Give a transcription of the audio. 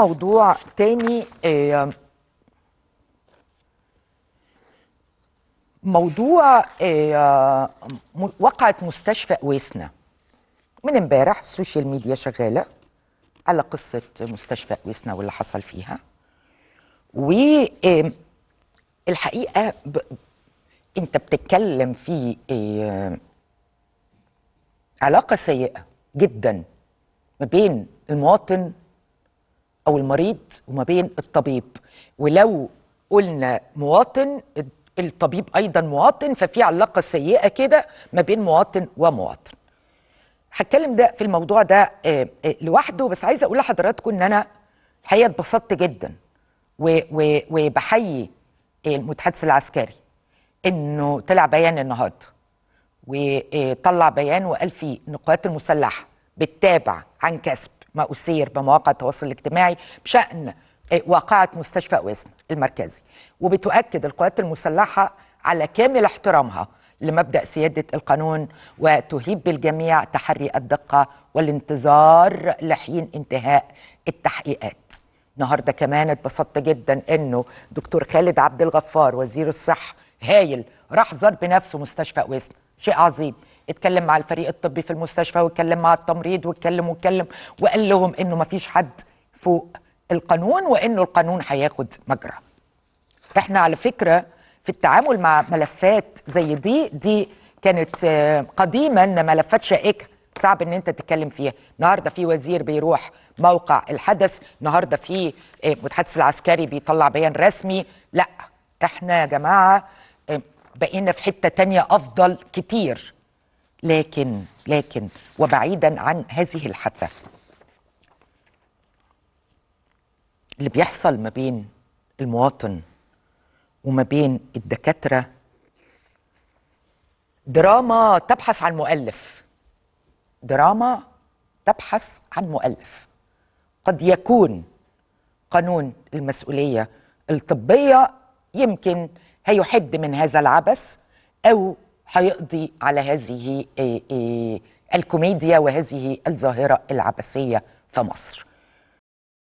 موضوع تاني آه، موضوع آه، وقعت مستشفى أويسنا من امبارح السوشيال ميديا شغالة على قصة مستشفى أويسنا واللي حصل فيها والحقيقة آه، ب... انت بتتكلم في علاقة سيئة جدا ما بين المواطن او المريض وما بين الطبيب ولو قلنا مواطن الطبيب ايضا مواطن ففي علاقه سيئه كده ما بين مواطن ومواطن هتكلم ده في الموضوع ده آه، آه، لوحده بس عايزه اقول لحضراتكم ان انا الحقيقه اتبسطت جدا وبحيي المتحدث العسكري انه طلع بيان النهارده وطلع بيان وقال فيه ان القوات المسلحه بتتابع عن كسب ما أثير بمواقع التواصل الاجتماعي بشأن واقعة مستشفى وزن المركزي وبتؤكد القوات المسلحة على كامل احترامها لمبدأ سيادة القانون وتهيب بالجميع تحري الدقة والانتظار لحين انتهاء التحقيقات النهارده كمان اتبسطت جدا انه دكتور خالد عبد الغفار وزير الصحه هايل راح زار بنفسه مستشفى وزن شيء عظيم اتكلم مع الفريق الطبي في المستشفى واتكلم مع التمريض واتكلم واتكلم وقال لهم انه ما فيش حد فوق القانون وانه القانون هياخد مجرى احنا على فكره في التعامل مع ملفات زي دي دي كانت آه، قديما ملفات شائكه صعب ان انت تتكلم فيها النهارده في وزير بيروح موقع الحدث النهارده في المتحدث آه، العسكري بيطلع بيان رسمي لا احنا يا جماعه آه، بقينا في حته تانية افضل كتير لكن لكن وبعيدا عن هذه الحادثه اللي بيحصل ما بين المواطن وما بين الدكاتره دراما تبحث عن مؤلف دراما تبحث عن مؤلف قد يكون قانون المسؤوليه الطبيه يمكن هيحد من هذا العبث او هيقضي على هذه آه، آه، الكوميديا وهذه الظاهرة العبثية في مصر